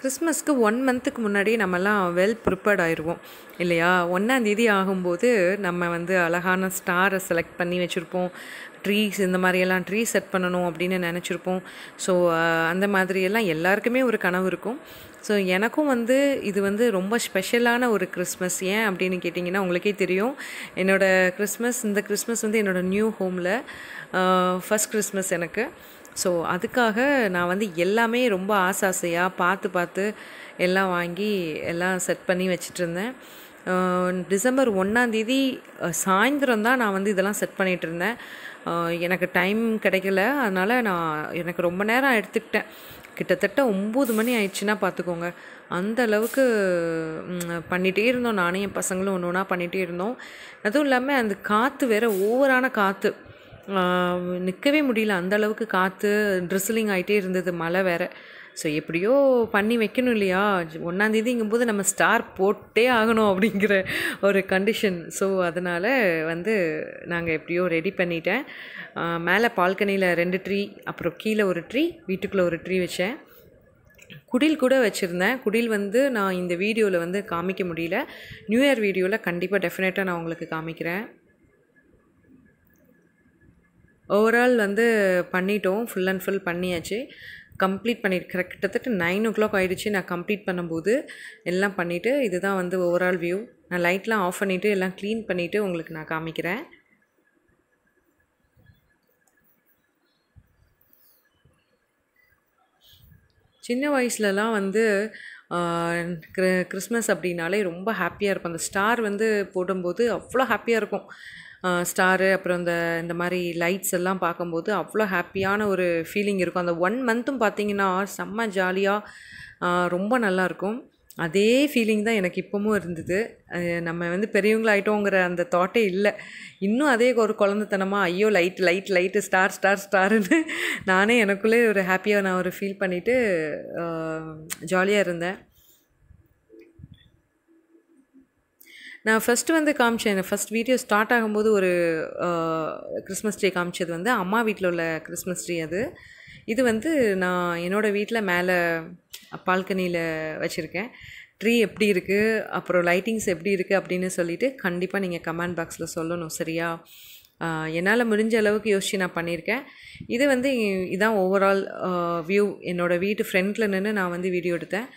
கிறிஸ்மஸ்க்கு ஒன் மந்த்துக்கு முன்னாடி நம்மலாம் வெல் ப்ரிப்பேர்ட் ஆயிடுவோம் இல்லையா ஒன்றாந்தேதி ஆகும்போது நம்ம வந்து அழகான ஸ்டாரை செலக்ட் பண்ணி வச்சுருப்போம் ட்ரீஸ் இந்த மாதிரியெல்லாம் ட்ரீ செட் பண்ணணும் அப்படின்னு நினச்சிருப்போம் ஸோ அந்த மாதிரியெல்லாம் எல்லாருக்குமே ஒரு கனவு இருக்கும் ஸோ எனக்கும் வந்து இது வந்து ரொம்ப ஸ்பெஷலான ஒரு கிறிஸ்மஸ் ஏன் அப்படின்னு கேட்டிங்கன்னா உங்களுக்கே தெரியும் என்னோடய கிறிஸ்மஸ் இந்த கிறிஸ்மஸ் வந்து என்னோடய நியூ ஹோமில் ஃபஸ்ட் கிறிஸ்மஸ் எனக்கு ஸோ அதுக்காக நான் வந்து எல்லாமே ரொம்ப ஆசை ஆசையாக பார்த்து பார்த்து எல்லாம் வாங்கி எல்லாம் செட் பண்ணி வச்சிட்ருந்தேன் டிசம்பர் ஒன்றாந்தேதி சாயந்தரம் தான் நான் வந்து இதெல்லாம் செட் பண்ணிகிட்டு இருந்தேன் எனக்கு டைம் கிடைக்கல அதனால் நான் எனக்கு ரொம்ப நேரம் எடுத்துக்கிட்டேன் கிட்டத்தட்ட ஒம்பது மணி ஆயிடுச்சுன்னா பார்த்துக்கோங்க அந்த அளவுக்கு பண்ணிகிட்டே இருந்தோம் நானும் என் பசங்களும் ஒன்று ஒன்றா பண்ணிகிட்டே இருந்தோம் அதுவும் இல்லாமல் அந்த காற்று வேறு ஓவரான காற்று நிற்கவே முடியல அந்தளவுக்கு காற்று ட்ரிஸ்லிங் ஆகிட்டே இருந்தது மழை வேறு ஸோ எப்படியோ பண்ணி வைக்கணும் இல்லையா ஒன்றாந்தேதிங்கும்போது நம்ம ஸ்டார் போட்டே ஆகணும் அப்படிங்கிற ஒரு கண்டிஷன் ஸோ அதனால் வந்து நாங்கள் எப்படியோ ரெடி பண்ணிட்டேன் மேலே பால்கனியில் ரெண்டு ட்ரீ அப்புறம் கீழே ஒரு ட்ரீ வீட்டுக்குள்ளே ஒரு ட்ரீ வச்சேன் குடில் கூட வச்சுருந்தேன் குடில் வந்து நான் இந்த வீடியோவில் வந்து காமிக்க முடியல நியூ இயர் வீடியோவில் கண்டிப்பாக டெஃபினட்டாக நான் உங்களுக்கு காமிக்கிறேன் ஓவரால் வந்து பண்ணிட்டோம் ஃபுல் அண்ட் ஃபுல் பண்ணியாச்சு கம்ப்ளீட் பண்ணியிருக்கிற கிட்டத்தட்ட நைன் ஓ கிளாக் ஆகிடுச்சு நான் கம்ப்ளீட் பண்ணும்போது எல்லாம் பண்ணிவிட்டு இதுதான் வந்து ஓவரால் வியூ நான் லைட்லாம் ஆஃப் பண்ணிவிட்டு எல்லாம் க்ளீன் பண்ணிவிட்டு உங்களுக்கு நான் காமிக்கிறேன் சின்ன வயசுலலாம் வந்து கிறிஸ்மஸ் அப்படின்னாலே ரொம்ப ஹாப்பியாக இருக்கும் அந்த ஸ்டார் வந்து போடும்போது அவ்வளோ ஹாப்பியாக இருக்கும் ஸ்டாரு அப்புறம் இந்த இந்த மாதிரி லைட்ஸ் எல்லாம் பார்க்கும்போது அவ்வளோ ஹாப்பியான ஒரு ஃபீலிங் இருக்கும் அந்த ஒன் மந்த்தும் பார்த்தீங்கன்னா செம்ம ஜாலியாக ரொம்ப நல்லாயிருக்கும் அதே ஃபீலிங் தான் எனக்கு இப்போவும் இருந்தது நம்ம வந்து பெரியவங்களாயிட்டோங்கிற அந்த தாட்டே இல்லை இன்னும் அதே ஒரு குழந்தைத்தனமாக ஐயோ light light light star star ஸ்டாருன்னு நானே எனக்குள்ளே ஒரு ஹாப்பியாக நான் ஒரு ஃபீல் பண்ணிவிட்டு ஜாலியாக இருந்தேன் நான் ஃபஸ்ட்டு வந்து காமிச்சேன் ஃபஸ்ட் வீடியோ ஸ்டார்ட் ஆகும்போது ஒரு கிறிஸ்மஸ் ட்ரீ காமிச்சது வந்து அம்மா வீட்டில் உள்ள கிறிஸ்மஸ் ட்ரீ அது இது வந்து நான் என்னோடய வீட்டில் மேலே பால்கனியில் வச்சுருக்கேன் ட்ரீ எப்படி இருக்குது அப்புறம் லைட்டிங்ஸ் எப்படி இருக்குது அப்படின்னு சொல்லிவிட்டு கண்டிப்பாக நீங்கள் கமெண்ட் பாக்ஸில் சொல்லணும் சரியா என்னால் முடிஞ்ச அளவுக்கு யோசிச்சு நான் பண்ணியிருக்கேன் இது வந்து இதுதான் ஓவரால் வியூ என்னோடய வீட்டு ஃப்ரண்ட்டில் நின்று நான் வந்து வீடியோ எடுத்தேன்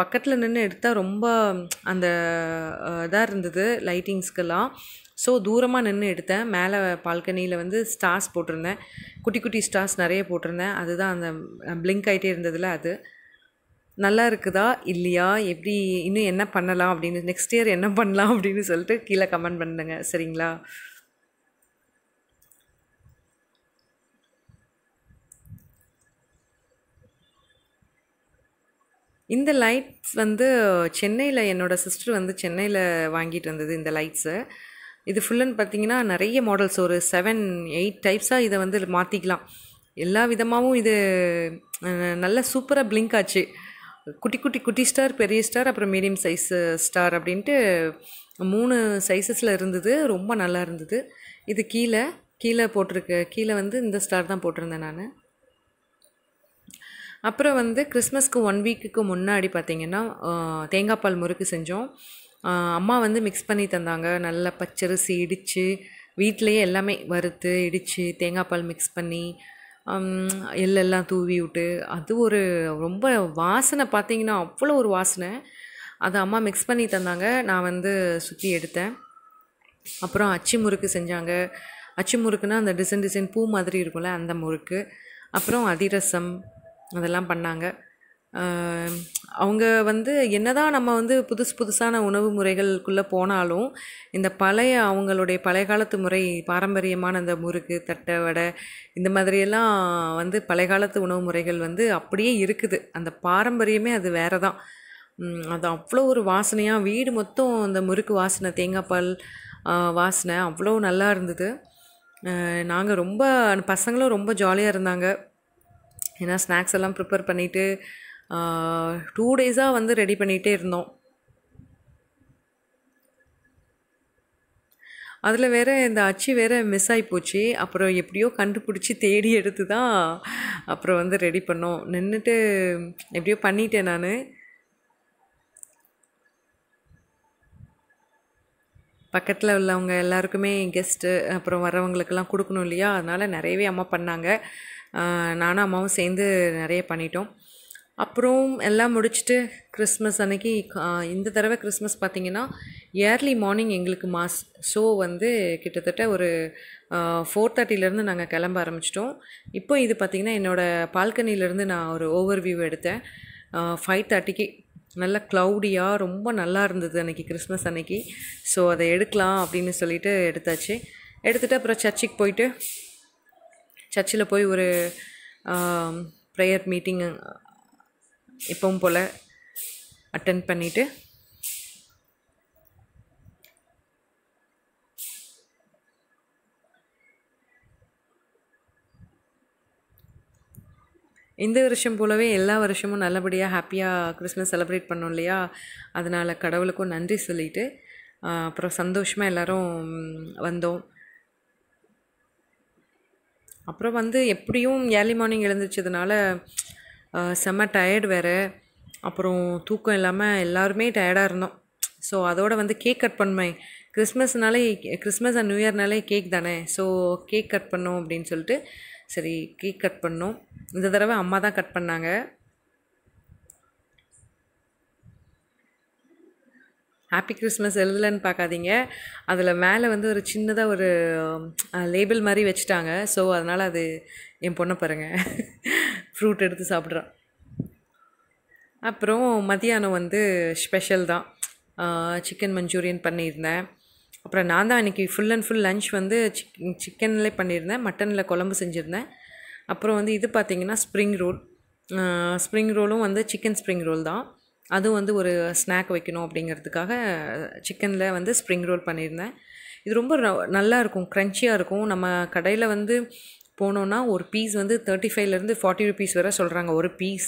பக்கத்தில் நின்று எடுத்தால் ரொம்ப அந்த இதாக இருந்தது லைட்டிங்ஸ்க்கெல்லாம் ஸோ தூரமாக நின்று எடுத்தேன் மேலே பால்கனியில் வந்து ஸ்டார்ஸ் போட்டிருந்தேன் குட்டி குட்டி ஸ்டார்ஸ் நிறைய போட்டிருந்தேன் அதுதான் அந்த பிளிங்க் ஆகிட்டே இருந்ததில் அது நல்லா இருக்குதா இல்லையா எப்படி இன்னும் என்ன பண்ணலாம் அப்படின்னு நெக்ஸ்ட் இயர் என்ன பண்ணலாம் அப்படின்னு சொல்லிட்டு கீழே கமெண்ட் பண்ணுங்க சரிங்களா இந்த லைட்ஸ் வந்து சென்னையில் என்னோடய சிஸ்டர் வந்து சென்னையில் வாங்கிட்டு வந்தது இந்த லைட்ஸு இது ஃபுல்லுன்னு பார்த்தீங்கன்னா நிறைய மாடல்ஸ் ஒரு செவன் எயிட் டைப்ஸாக இதை வந்து மாற்றிக்கலாம் எல்லா விதமாகவும் இது நல்ல சூப்பராக பிளிங்க் ஆச்சு குட்டி குட்டி குட்டி ஸ்டார் பெரிய ஸ்டார் அப்புறம் மீடியம் சைஸு ஸ்டார் அப்படின்ட்டு மூணு சைஸஸில் இருந்தது ரொம்ப நல்லா இருந்தது இது கீழே கீழே போட்டிருக்கு கீழே வந்து இந்த ஸ்டார் தான் போட்டிருந்தேன் நான் அப்புறம் வந்து கிறிஸ்மஸ்க்கு ஒன் வீக்குக்கு முன்னாடி பார்த்திங்கன்னா தேங்காய் பால் முறுக்கு செஞ்சோம் அம்மா வந்து மிக்ஸ் பண்ணி தந்தாங்க நல்ல பச்சரிசி இடித்து வீட்டிலையே எல்லாமே வறுத்து இடித்து தேங்காய் பால் மிக்ஸ் பண்ணி எள்ளெல்லாம் தூவி விட்டு அது ஒரு ரொம்ப வாசனை பார்த்திங்கன்னா அவ்வளோ ஒரு வாசனை அதை அம்மா மிக்ஸ் பண்ணி தந்தாங்க நான் வந்து சுற்றி எடுத்தேன் அப்புறம் அச்சு முறுக்கு செஞ்சாங்க அச்சு முறுக்குன்னா அந்த டிசைன் டிசைன் பூ மாதிரி இருக்கும்ல அந்த முறுக்கு அப்புறம் அதிரசம் அதெல்லாம் பண்ணாங்க அவங்க வந்து என்னதான் நம்ம வந்து புதுசு புதுசான உணவு முறைகளுக்குள்ளே போனாலும் இந்த பழைய அவங்களுடைய பழைய காலத்து முறை பாரம்பரியமான இந்த முறுக்கு தட்டை வடை இந்த மாதிரியெல்லாம் வந்து பழைய காலத்து உணவு முறைகள் வந்து அப்படியே இருக்குது அந்த பாரம்பரியமே அது வேறு தான் அது அவ்வளோ ஒரு வாசனையாக வீடு மொத்தம் அந்த முறுக்கு வாசனை தேங்காய் பால் வாசனை அவ்வளோ நல்லா இருந்தது நாங்கள் ரொம்ப பசங்களும் ரொம்ப ஜாலியாக இருந்தாங்க ஏன்னா ஸ்நாக்ஸ் எல்லாம் ப்ரிப்பேர் பண்ணிவிட்டு டூ டேஸாக வந்து ரெடி பண்ணிகிட்டே இருந்தோம் அதில் வேறு இந்த அச்சு வேறு மிஸ் ஆகி போச்சு அப்புறம் எப்படியோ கண்டுபிடிச்சி தேடி எடுத்து தான் அப்புறம் வந்து ரெடி பண்ணோம் நின்றுட்டு எப்படியோ பண்ணிட்டேன் நான் பக்கத்தில் உள்ளவங்க எல்லாருக்குமே கெஸ்ட்டு அப்புறம் வரவங்களுக்கெல்லாம் கொடுக்கணும் இல்லையா அதனால் நிறையவே அம்மா பண்ணாங்க நானும் அம்மாவும் சேர்ந்து நிறைய பண்ணிட்டோம் அப்புறம் எல்லாம் முடிச்சுட்டு கிறிஸ்மஸ் அன்னைக்கு இந்த தடவை கிறிஸ்மஸ் பார்த்திங்கன்னா இயர்லி மார்னிங் எங்களுக்கு மாஸ் ஷோ வந்து கிட்டத்தட்ட ஒரு ஃபோர் தேர்ட்டிலேருந்து நாங்கள் கிளம்ப ஆரம்பிச்சிட்டோம் இப்போ இது பார்த்திங்கன்னா என்னோடய பால்கனியிலேருந்து நான் ஒரு ஓவர் வியூ எடுத்தேன் ஃபைவ் தேர்ட்டிக்கு நல்ல க்ளவுடியாக ரொம்ப நல்லா இருந்தது அன்றைக்கி கிறிஸ்மஸ் அன்னைக்கு ஸோ அதை எடுக்கலாம் அப்படின்னு சொல்லிட்டு எடுத்தாச்சு எடுத்துகிட்டு அப்புறம் சர்ச்சுக்கு போயிட்டு சர்ச்சில் போய் ஒரு ப்ரேயர் மீட்டிங் எப்பவும் போல் அட்டன் பண்ணிவிட்டு இந்த வருஷம் போலவே எல்லா வருஷமும் நல்லபடியாக ஹாப்பியாக கிறிஸ்மஸ் செலிப்ரேட் பண்ணோம் இல்லையா அதனால் கடவுளுக்கும் நன்றி சொல்லிவிட்டு அப்புறம் சந்தோஷமாக எல்லோரும் வந்தோம் அப்புறம் வந்து எப்படியும் ஏர்லி மார்னிங் எழுந்திரிச்சதுனால செம்ம டயர்டு வேறு அப்புறம் தூக்கம் இல்லாமல் எல்லாருமே டயர்டாக இருந்தோம் ஸோ அதோடு வந்து கேக் கட் பண்ணேன் கிறிஸ்மஸ்னாலே கிறிஸ்மஸ் அண்ட் நியூ இயர்னாலே கேக் தானே ஸோ கேக் கட் பண்ணோம் அப்படின்னு சொல்லிட்டு சரி கேக் கட் பண்ணோம் இந்த தடவை அம்மா தான் கட் பண்ணாங்க ஹாப்பி கிறிஸ்மஸ் எழுதலைன்னு பார்க்காதீங்க அதில் மேலே வந்து ஒரு சின்னதாக ஒரு லேபிள் மாதிரி வச்சுட்டாங்க ஸோ அதனால் அது என் பொண்ணை பாருங்கள் ஃப்ரூட் எடுத்து சாப்பிட்றான் அப்புறம் மதியானம் வந்து ஸ்பெஷல் தான் சிக்கன் மஞ்சூரியன் பண்ணியிருந்தேன் அப்புறம் நான் தான் அன்றைக்கி ஃபுல் அண்ட் ஃபுல் லன்ச் வந்து சிக் சிக்கன்லேயே பண்ணியிருந்தேன் மட்டனில் குழம்பு செஞ்சுருந்தேன் அப்புறம் வந்து இது பார்த்திங்கன்னா ஸ்ப்ரிங் ரோல் ஸ்ப்ரிங் ரோலும் வந்து சிக்கன் ஸ்ப்ரிங் ரோல் தான் அதுவும் வந்து ஒரு ஸ்நாக் வைக்கணும் அப்படிங்கிறதுக்காக சிக்கனில் வந்து ஸ்ப்ரிங் ரோல் பண்ணியிருந்தேன் இது ரொம்ப நல்லா இருக்கும் க்ரன்ச்சியாக இருக்கும் நம்ம கடையில் வந்து போனோன்னா ஒரு பீஸ் வந்து தேர்ட்டி ஃபைவ்லேருந்து ஃபார்ட்டி ருபீஸ் வரை சொல்கிறாங்க ஒரு பீஸ்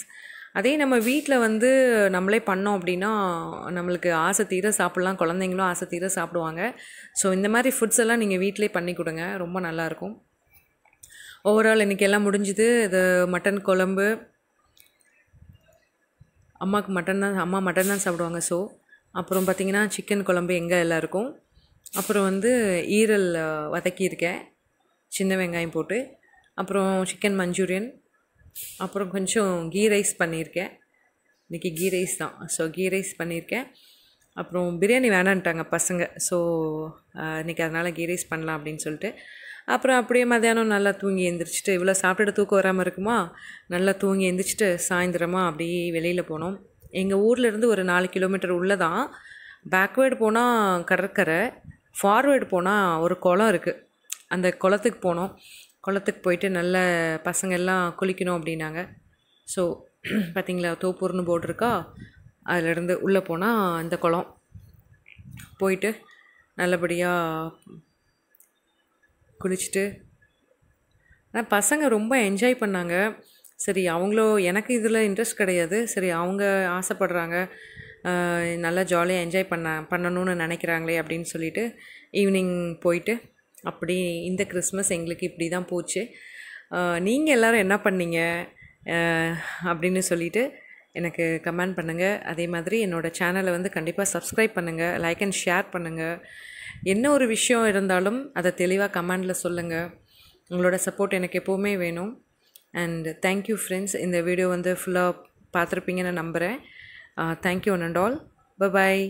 அதே நம்ம வீட்டில் வந்து நம்மளே பண்ணோம் அப்படின்னா நம்மளுக்கு ஆசை தீர சாப்பிட்லாம் குழந்தைங்களும் ஆசை தீர சாப்பிடுவாங்க ஸோ இந்த மாதிரி ஃபுட்ஸ் எல்லாம் நீங்கள் வீட்டிலே பண்ணி கொடுங்க ரொம்ப நல்லாயிருக்கும் ஓவரால் இன்றைக்கி எல்லாம் முடிஞ்சுது இது மட்டன் குழம்பு அம்மாவுக்கு மட்டன் தான் அம்மா மட்டன் தான் சாப்பிடுவாங்க ஸோ அப்புறம் பார்த்திங்கன்னா சிக்கன் குழம்பு எங்கே எல்லாம் இருக்கும் அப்புறம் வந்து ஈரல் வதக்கியிருக்கேன் சின்ன வெங்காயம் போட்டு அப்புறம் சிக்கன் மஞ்சூரியன் அப்புறம் கொஞ்சம் கீ ரைஸ் பண்ணியிருக்கேன் இன்றைக்கி கீ ரைஸ் தான் ஸோ கீ ரைஸ் பண்ணியிருக்கேன் அப்புறம் பிரியாணி வேணான்ட்டாங்க பசங்க ஸோ இன்றைக்கி அதனால் கீ ரைஸ் பண்ணலாம் அப்படின்னு சொல்லிட்டு அப்புறம் அப்படியே மத்தியானம் நல்லா தூங்கி எழுந்திரிச்சிட்டு இவ்வளோ சாப்பிட்டுட்டு தூக்கம் வராமல் இருக்குமா நல்லா தூங்கி எழுந்திரிச்சிட்டு சாயந்தரமாக அப்படியே வெளியில் போனோம் எங்கள் ஊர்லேருந்து ஒரு நாலு கிலோமீட்டர் உள்ளே தான் பேக்வேர்டு போனால் கடற்கரை ஃபார்வேர்டு போனால் ஒரு குளம் இருக்குது அந்த குளத்துக்கு போனோம் குளத்துக்கு போயிட்டு நல்ல பசங்க எல்லாம் குளிக்கணும் அப்படின்னாங்க ஸோ பார்த்திங்களா தோப்பூர்னு போர்டு இருக்கா அதிலேருந்து உள்ளே போனால் அந்த குளம் போயிட்டு நல்லபடியாக குளிச்சுட்டு ஆனால் பசங்க ரொம்ப என்ஜாய் பண்ணாங்க சரி அவங்களோ எனக்கு இதில் இன்ட்ரெஸ்ட் கிடையாது சரி அவங்க ஆசைப்படுறாங்க நல்லா ஜாலியாக என்ஜாய் பண்ண பண்ணணும்னு நினைக்கிறாங்களே அப்படின்னு சொல்லிட்டு ஈவினிங் போயிட்டு அப்படி இந்த கிறிஸ்மஸ் எங்களுக்கு இப்படி தான் போச்சு நீங்கள் எல்லோரும் என்ன பண்ணீங்க அப்படின்னு சொல்லிவிட்டு எனக்கு கமெண்ட் பண்ணுங்கள் அதே மாதிரி என்னோடய சேனலை வந்து கண்டிப்பாக சப்ஸ்கிரைப் பண்ணுங்கள் லைக் அண்ட் ஷேர் பண்ணுங்கள் என்ன ஒரு விஷயம் இருந்தாலும் அதை தெளிவாக கமெண்டில் சொல்லுங்கள் உங்களோட சப்போர்ட் எனக்கு எப்போவுமே வேணும் அண்ட் தேங்க்யூ ஃப்ரெண்ட்ஸ் இந்த வீடியோ வந்து ஃபுல்லாக பார்த்துருப்பீங்கன்னு நம்புகிறேன் thank you uh, one and all bye bye